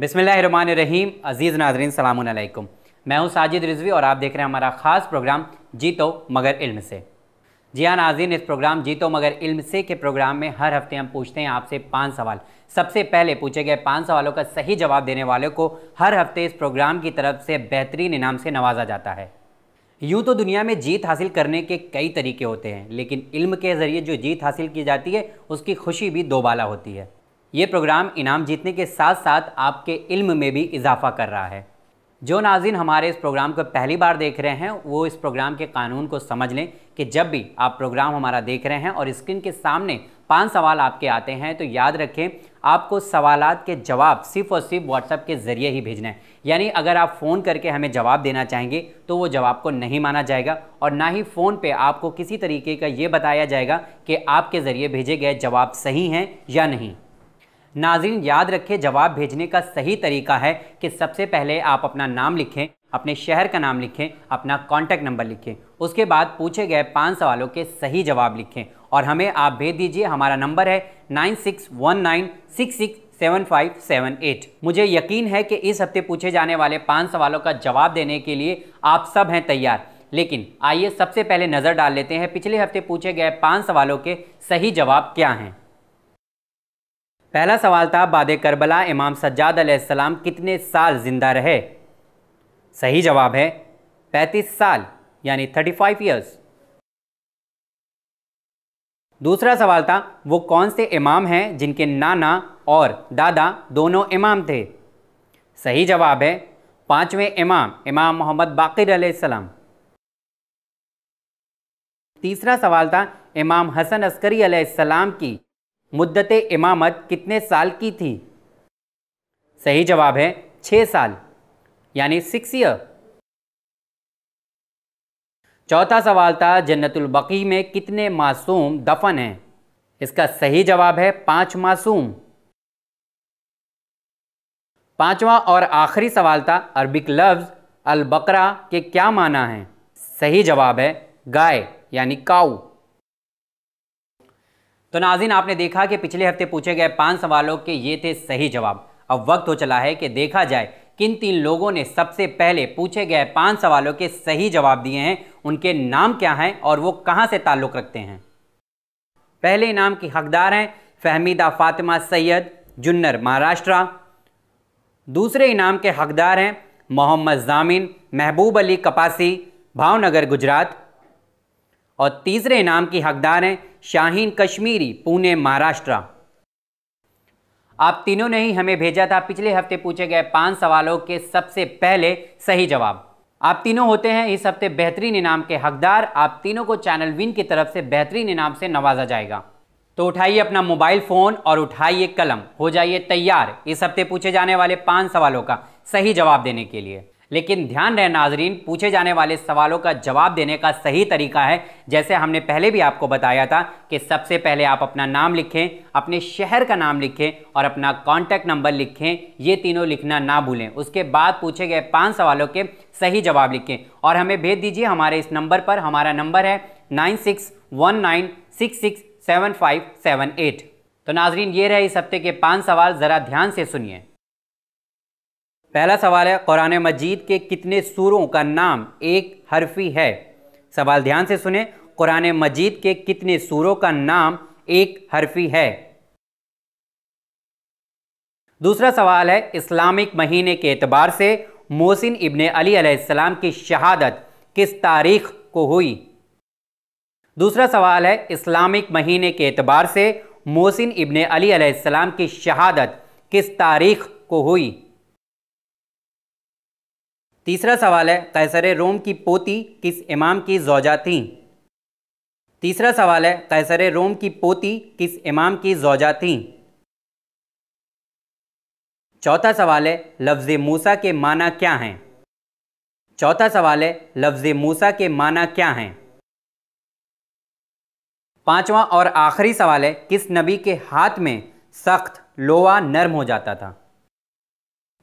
बिसमिल्ल रहीम अज़ीज़ नाजरीन सलामकुम मैं हूं साजिद रिजवी और आप देख रहे हैं हमारा ख़ास प्रोग्राम जीतो मगर इल्म से जी हाँ नाजीन इस प्रोग्राम जीतो मगर इल्म से के प्रोग्राम में हर हफ्ते हम पूछते हैं आपसे पाँच सवाल सबसे पहले पूछे गए पाँच सवालों का सही जवाब देने वालों को हर हफ्ते इस प्रोग्राम की तरफ से बेहतरीन इनाम से नवाजा जाता है यूँ तो दुनिया में जीत हासिल करने के कई तरीके होते हैं लेकिन इल्म के ज़रिए जो जीत हासिल की जाती है उसकी खुशी भी दोबाला होती है ये प्रोग्राम इनाम जीतने के साथ साथ आपके इल्म में भी इजाफा कर रहा है जो नाजिन हमारे इस प्रोग्राम को पहली बार देख रहे हैं वो इस प्रोग्राम के कानून को समझ लें कि जब भी आप प्रोग्राम हमारा देख रहे हैं और स्क्रीन के सामने पांच सवाल आपके आते हैं तो याद रखें आपको सवालात के जवाब सिर्फ और सिर्फ व्हाट्सएप के ज़रिए ही भेजना है यानी अगर आप फ़ोन करके हमें जवाब देना चाहेंगे तो वो जवाब को नहीं माना जाएगा और ना ही फ़ोन पे आपको किसी तरीके का ये बताया जाएगा कि आपके ज़रिए भेजे गए जवाब सही हैं या नहीं नाजरीन याद रखें जवाब भेजने का सही तरीका है कि सबसे पहले आप अपना नाम लिखें अपने शहर का नाम लिखें अपना कॉन्टैक्ट नंबर लिखें उसके बाद पूछे गए पाँच सवालों के सही जवाब लिखें और हमें आप भेज दीजिए हमारा नंबर है nine six one nine six six seven five seven eight मुझे यकीन है कि इस हफ्ते पूछे जाने वाले पाँच सवालों का जवाब देने के लिए आप सब हैं तैयार लेकिन आइए सबसे पहले नज़र डाल लेते हैं पिछले हफ्ते पूछे गए पाँच सवालों के सही जवाब क्या हैं पहला सवाल था बाद करबला इमाम सज्जाद अलैहिस्सलाम कितने साल ज़िंदा रहे सही जवाब है 35 साल यानी 35 फाइव ईयर्स दूसरा सवाल था वो कौन से इमाम हैं जिनके नाना और दादा दोनों इमाम थे सही जवाब है पांचवें इमाम इमाम मोहम्मद बाकिर सलाम तीसरा सवाल था इमाम हसन अस्करी सलाम की मुद्दत इमामत कितने साल की थी सही जवाब है छः साल यानी सिक्स ईयर चौथा सवाल था जन्नतुल बकी में कितने मासूम दफन हैं इसका सही जवाब है पांच मासूम पांचवा और आखिरी सवाल था अरबिक लफ्ज़ अल बकरा के क्या माना है सही जवाब है गाय यानी काऊ तो नाजिन आपने देखा कि पिछले हफ्ते पूछे गए पांच सवालों के ये थे सही जवाब अब वक्त हो चला है कि देखा जाए किन तीन लोगों ने सबसे पहले पूछे गए पांच सवालों के सही जवाब दिए हैं उनके नाम क्या हैं और वो कहाँ से ताल्लुक़ रखते हैं पहले इनाम की हकदार हैं फहमीदा फातिमा सैयद जुन्नर महाराष्ट्र दूसरे इनाम के हकदार हैं मोहम्मद जामिन महबूब अली कपासी भावनगर गुजरात और तीसरे इनाम की हकदार हैं शाहीन कश्मीरी पुणे महाराष्ट्र आप तीनों ने ही हमें भेजा था पिछले हफ्ते पूछे गए पांच सवालों के सबसे पहले सही जवाब आप तीनों होते हैं इस हफ्ते बेहतरीन इनाम के हकदार आप तीनों को चैनल विन की तरफ से बेहतरीन इनाम से नवाजा जाएगा तो उठाइए अपना मोबाइल फ़ोन और उठाइए कलम हो जाइए तैयार इस हफ्ते पूछे जाने वाले पांच सवालों का सही जवाब देने के लिए लेकिन ध्यान रहे नाजरीन पूछे जाने वाले सवालों का जवाब देने का सही तरीका है जैसे हमने पहले भी आपको बताया था कि सबसे पहले आप अपना नाम लिखें अपने शहर का नाम लिखें और अपना कॉन्टैक्ट नंबर लिखें ये तीनों लिखना ना भूलें उसके बाद पूछे गए पांच सवालों के सही जवाब लिखें और हमें भेज दीजिए हमारे इस नंबर पर हमारा नंबर है nine six one nine six six seven five seven eight तो नाजरीन ये रहे इस हफ्ते के पाँच सवाल ज़रा ध्यान से सुनिए पहला सवाल है कुरान मजीद के कितने सूरों का नाम एक हरफी है सवाल ध्यान से सुने कुरान मजीद के कितने सूरों का नाम एक हरफी है दूसरा सवाल है इस्लामिक महीने के एतबार से मोहसिन इबन अलीसम की शहादत किस तारीख को हुई दूसरा सवाल है इस्लामिक महीने के एतबार से मोहसिन इबन अलीसम की शहादत किस तारीख को हुई तीसरा सवाल है कैसर रोम की पोती किस इमाम की जौजा थी तीसरा सवाल है कैसर रोम की पोती किस इमाम की जौजा थी चौथा सवाल है लफ्ज़ मूसा के माना क्या हैं चौथा सवाल है लफ्ज़ मूसा के माना क्या हैं पांचवा और आखिरी सवाल है किस नबी के हाथ में सख्त लोहा नर्म हो जाता था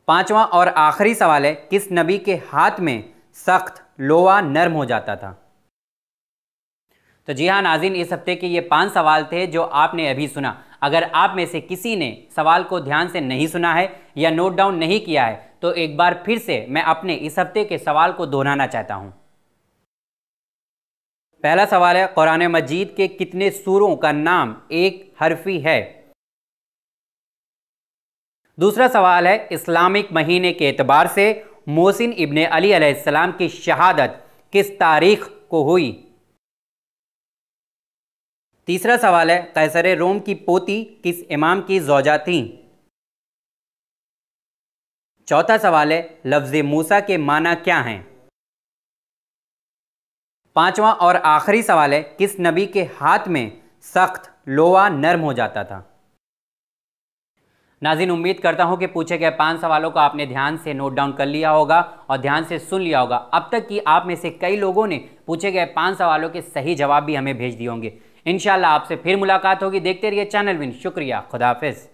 पांचवा और आखिरी सवाल है किस नबी के हाथ में सख्त लोहा नर्म हो जाता था तो जी हाँ नाजिन इस हफ्ते के ये पांच सवाल थे जो आपने अभी सुना अगर आप में से किसी ने सवाल को ध्यान से नहीं सुना है या नोट डाउन नहीं किया है तो एक बार फिर से मैं अपने इस हफ्ते के सवाल को दोहराना चाहता हूँ पहला सवाल है कुरान मजीद के कितने सूरों का नाम एक हरफी है दूसरा सवाल है इस्लामिक महीने के एतबार से मोहसिन इबन अलीसम की शहादत किस तारीख को हुई तीसरा सवाल है कैसर रोम की पोती किस इमाम की जौजा थी चौथा सवाल है लफ्ज़ मूसा के माना क्या हैं पांचवा और आखिरी सवाल है किस नबी के हाथ में सख्त लोहा नर्म हो जाता था नाजिन उम्मीद करता हूं कि पूछे गए पांच सवालों को आपने ध्यान से नोट डाउन कर लिया होगा और ध्यान से सुन लिया होगा अब तक कि आप में से कई लोगों ने पूछे गए पांच सवालों के सही जवाब भी हमें भेज दिए होंगे इनशाला आपसे फिर मुलाकात होगी देखते रहिए चैनल विन शुक्रिया खुदाफिज़